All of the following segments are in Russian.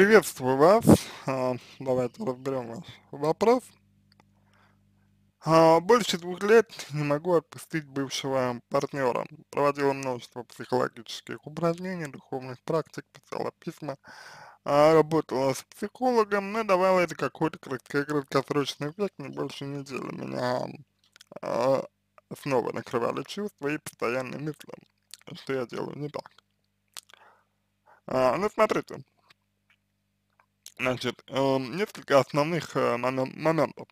Приветствую вас. А, давайте разберем вопрос. А, больше двух лет не могу отпустить бывшего партнера. Проводила множество психологических упражнений, духовных практик, писала письма, а, работала с психологом, но давала это какой-то краткосрочный эффект не больше недели. Меня снова накрывали чувства и постоянные мысли, что я делаю не так. А, ну смотрите, Значит, эм, несколько основных э, моментов.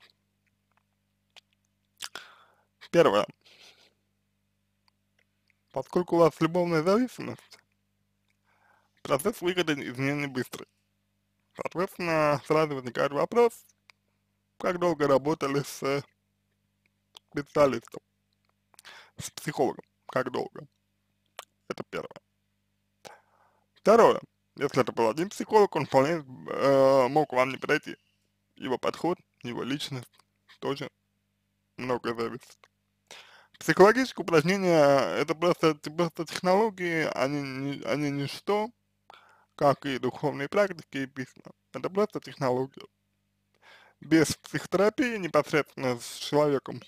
Первое. Поскольку у вас любовная зависимость, процесс выгоды изменений быстрый. Соответственно, сразу возникает вопрос, как долго работали с специалистом, с психологом, как долго. Это первое. Второе. Если это был один психолог, он вполне э, мог вам не подойти. Его подход, его личность тоже многое зависит. Психологические упражнения это просто, просто технологии, они, они ничто, как и духовные практики и письма. Это просто технология. Без психотерапии непосредственно с человеком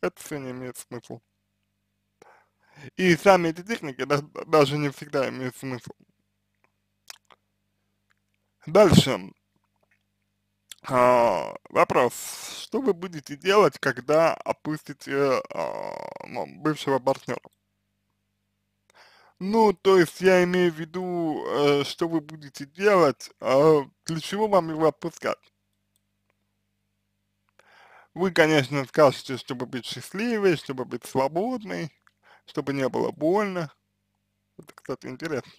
это все не имеет смысла. И сами эти техники даже не всегда имеют смысл. Дальше. А, вопрос. Что вы будете делать, когда опустите а, ну, бывшего партнера? Ну, то есть я имею в виду, э, что вы будете делать, э, для чего вам его отпускать? Вы, конечно, скажете, чтобы быть счастливой, чтобы быть свободной, чтобы не было больно. Это, кстати, интересно,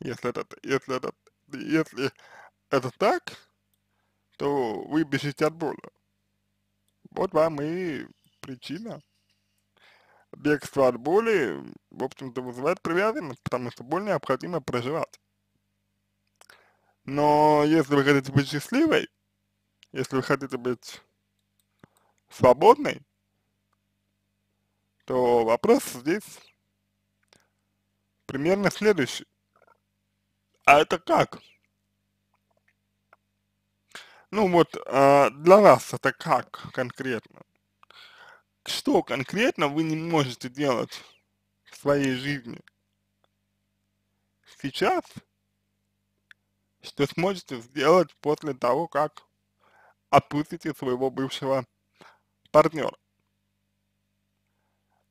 если этот, если этот если это так, то вы бежите от боли. Вот вам и причина. Бегство от боли, в общем-то, вызывает привязанность, потому что боль необходимо проживать. Но если вы хотите быть счастливой, если вы хотите быть свободной, то вопрос здесь примерно следующий. А это как? Ну вот э, для вас это как конкретно? Что конкретно вы не можете делать в своей жизни сейчас, что сможете сделать после того, как отпустите своего бывшего партнера?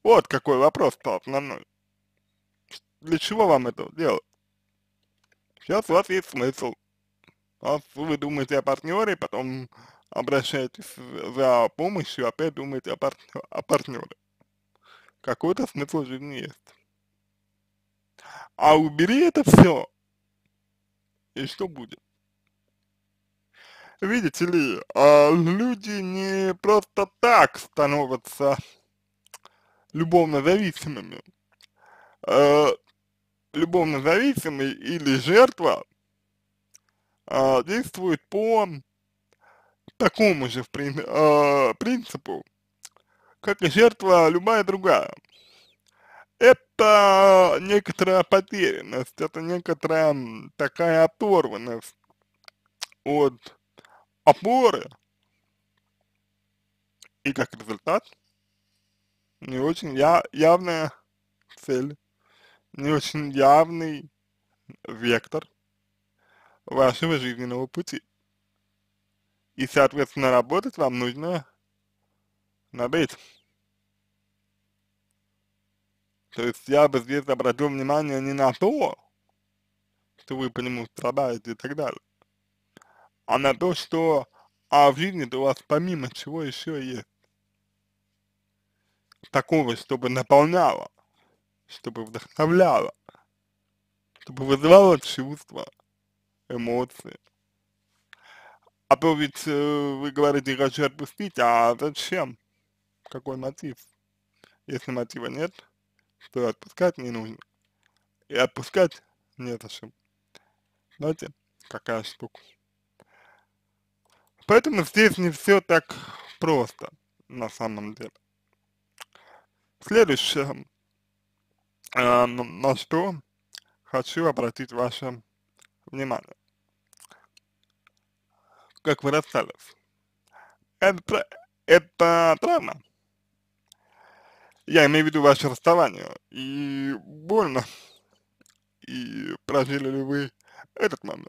Вот какой вопрос стал основной. Для чего вам это делать? Сейчас у вас есть смысл. Раз вы думаете о партнере, потом обращаетесь за помощью, опять думаете о, партнер, о партнере. Какой-то смысл жизни есть. А убери это все, и что будет? Видите ли, а, люди не просто так становятся любовно зависимыми. Э, любовно зависимый или жертва э, действует по такому же при, э, а, принципу, как и жертва любая другая. Это некоторая потерянность, это некоторая такая оторванность от опоры, и как результат не очень я, явная цель не очень явный вектор вашего жизненного пути. И, соответственно, работать вам нужно над этим. То есть я бы здесь обратил внимание не на то, что вы по нему страдаете и так далее, а на то, что а в жизни-то у вас помимо чего еще есть такого, чтобы наполняло чтобы вдохновляло, чтобы вызывало чувства, эмоции. А то ведь э, вы говорите, хочу отпустить, а зачем? Какой мотив? Если мотива нет, то отпускать не нужно. И отпускать нет зачем. Знаете, какая штука. Поэтому здесь не все так просто, на самом деле. Следующее э, на что хочу обратить ваше внимание. Как вы расстались, это, это травма. Я имею в виду ваше расставание. И больно. И прожили ли вы этот момент?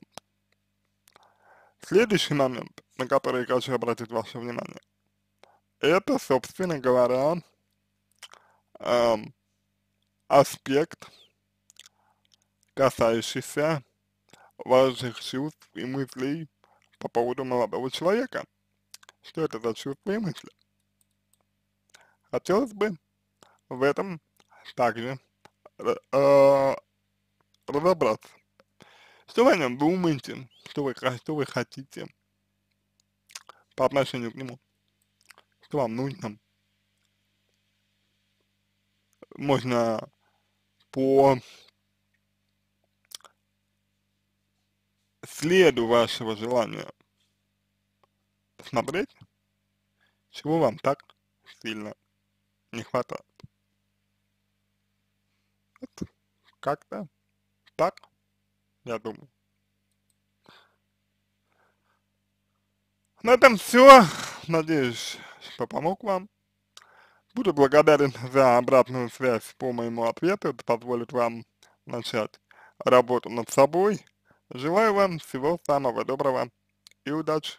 Следующий момент, на который хочу обратить ваше внимание, это, собственно говоря, эм, аспект, касающийся ваших чувств и мыслей по поводу молодого человека. Что это за чувства и мысли? Хотелось бы в этом также э, э разобраться. Что вы о нем думаете, что вы, что вы хотите по отношению к нему, что вам нужно. Можно по следу вашего желания посмотреть, чего вам так сильно не хватает. Вот как-то так, я думаю. На этом все. Надеюсь, что помог вам. Буду благодарен за обратную связь по моему ответу. Это позволит вам начать работу над собой. Желаю вам всего самого доброго и удачи.